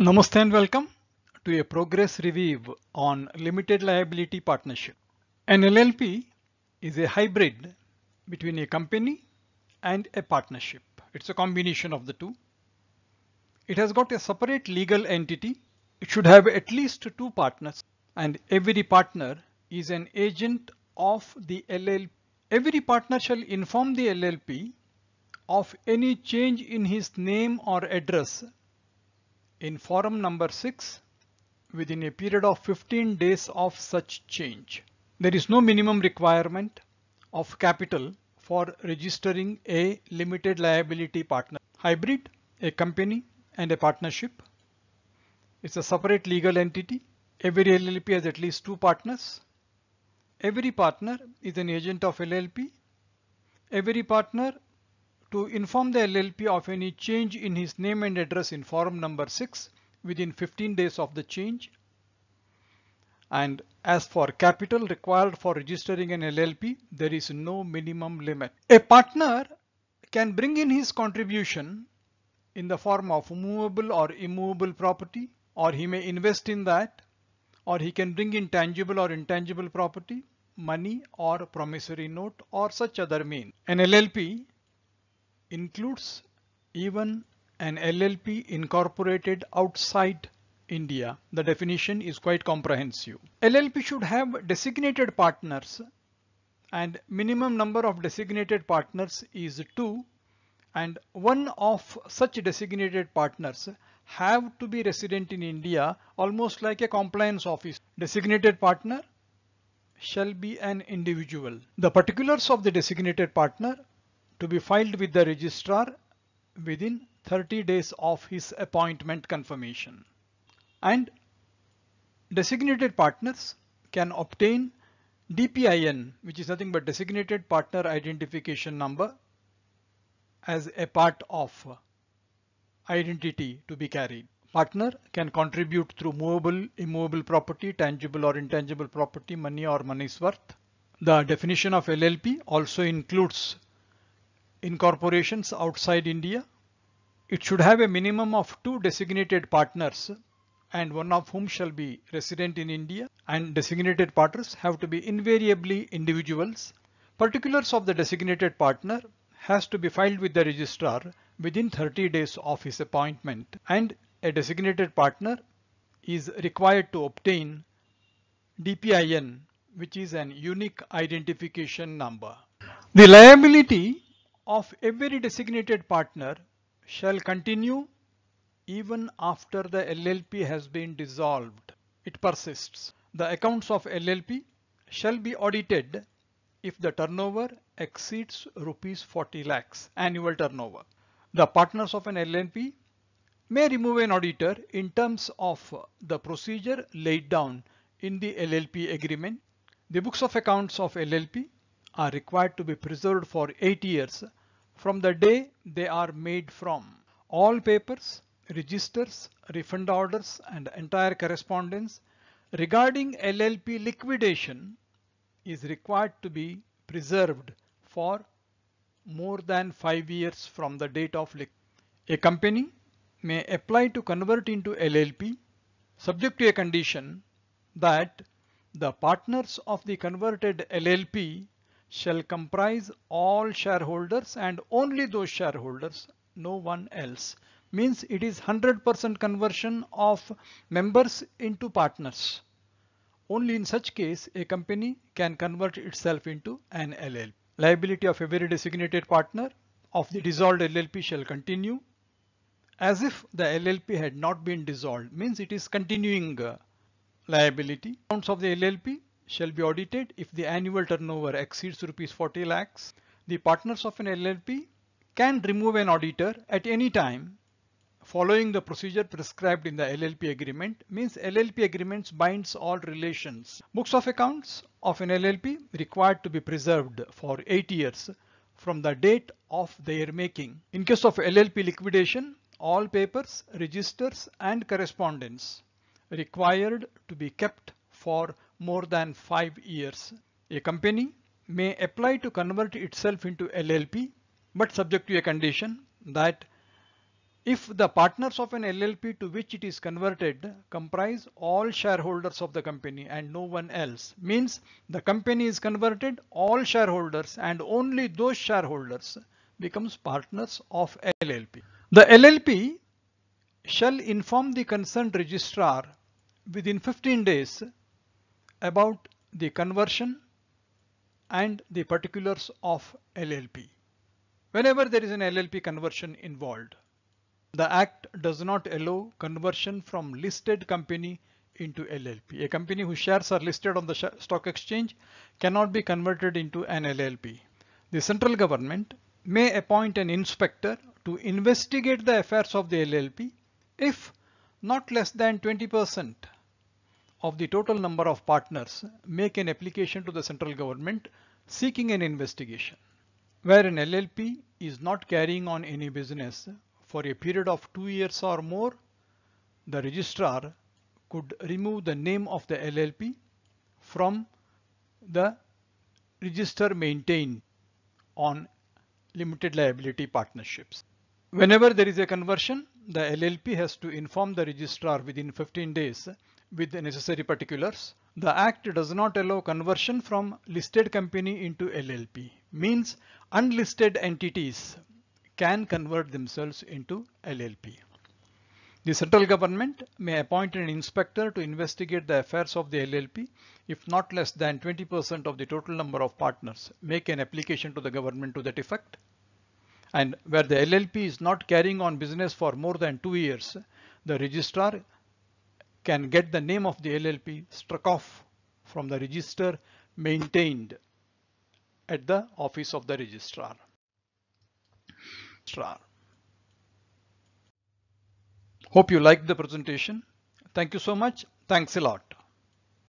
Namaste and welcome to a progress review on limited liability partnership. An LLP is a hybrid between a company and a partnership. It's a combination of the two. It has got a separate legal entity. It should have at least two partners and every partner is an agent of the LLP. Every partner shall inform the LLP of any change in his name or address in forum number 6 within a period of 15 days of such change. There is no minimum requirement of capital for registering a limited liability partner hybrid, a company and a partnership. It's a separate legal entity. Every LLP has at least two partners. Every partner is an agent of LLP. Every partner to inform the LLP of any change in his name and address in form number 6 within 15 days of the change. And as for capital required for registering an LLP, there is no minimum limit. A partner can bring in his contribution in the form of movable or immovable property, or he may invest in that, or he can bring in tangible or intangible property, money or promissory note or such other means. An LLP includes even an LLP incorporated outside India. The definition is quite comprehensive. LLP should have designated partners and minimum number of designated partners is 2 and one of such designated partners have to be resident in India almost like a compliance office. Designated partner shall be an individual. The particulars of the designated partner to be filed with the registrar within 30 days of his appointment confirmation. And designated partners can obtain DPIN, which is nothing but designated partner identification number as a part of identity to be carried. Partner can contribute through movable, immovable property, tangible or intangible property, money or money's worth. The definition of LLP also includes Incorporations outside India. It should have a minimum of two designated partners and one of whom shall be resident in India and designated partners have to be invariably individuals. Particulars of the designated partner has to be filed with the registrar within 30 days of his appointment and a designated partner is required to obtain DPIN which is an unique identification number. The liability of every designated partner shall continue even after the LLP has been dissolved. It persists. The accounts of LLP shall be audited if the turnover exceeds rupees 40 lakhs annual turnover. The partners of an LLP may remove an auditor in terms of the procedure laid down in the LLP agreement. The books of accounts of LLP are required to be preserved for 8 years from the day they are made from. All papers, registers, refund orders and entire correspondence regarding LLP liquidation is required to be preserved for more than five years from the date of liquidation. A company may apply to convert into LLP subject to a condition that the partners of the converted LLP shall comprise all shareholders and only those shareholders, no one else. Means it is 100% conversion of members into partners. Only in such case, a company can convert itself into an LLP. Liability of every designated partner of the dissolved LLP shall continue as if the LLP had not been dissolved means it is continuing uh, liability. Accounts of the LLP shall be audited if the annual turnover exceeds rupees 40 lakhs. The partners of an LLP can remove an auditor at any time following the procedure prescribed in the LLP agreement means LLP agreements binds all relations. Books of accounts of an LLP required to be preserved for 8 years from the date of their making. In case of LLP liquidation, all papers, registers and correspondence required to be kept for more than five years. A company may apply to convert itself into LLP, but subject to a condition that if the partners of an LLP to which it is converted comprise all shareholders of the company and no one else means the company is converted all shareholders and only those shareholders becomes partners of LLP. The LLP shall inform the concerned registrar within 15 days about the conversion and the particulars of LLP. Whenever there is an LLP conversion involved, the act does not allow conversion from listed company into LLP. A company whose shares are listed on the stock exchange cannot be converted into an LLP. The central government may appoint an inspector to investigate the affairs of the LLP if not less than 20% of the total number of partners make an application to the central government seeking an investigation where an LLP is not carrying on any business for a period of two years or more, the registrar could remove the name of the LLP from the register maintained on limited liability partnerships. Whenever there is a conversion, the LLP has to inform the registrar within 15 days with the necessary particulars. The act does not allow conversion from listed company into LLP means unlisted entities can convert themselves into LLP. The central government may appoint an inspector to investigate the affairs of the LLP if not less than 20% of the total number of partners make an application to the government to that effect. And where the LLP is not carrying on business for more than two years, the registrar can get the name of the LLP struck off from the register maintained at the office of the registrar. Hope you liked the presentation. Thank you so much. Thanks a lot.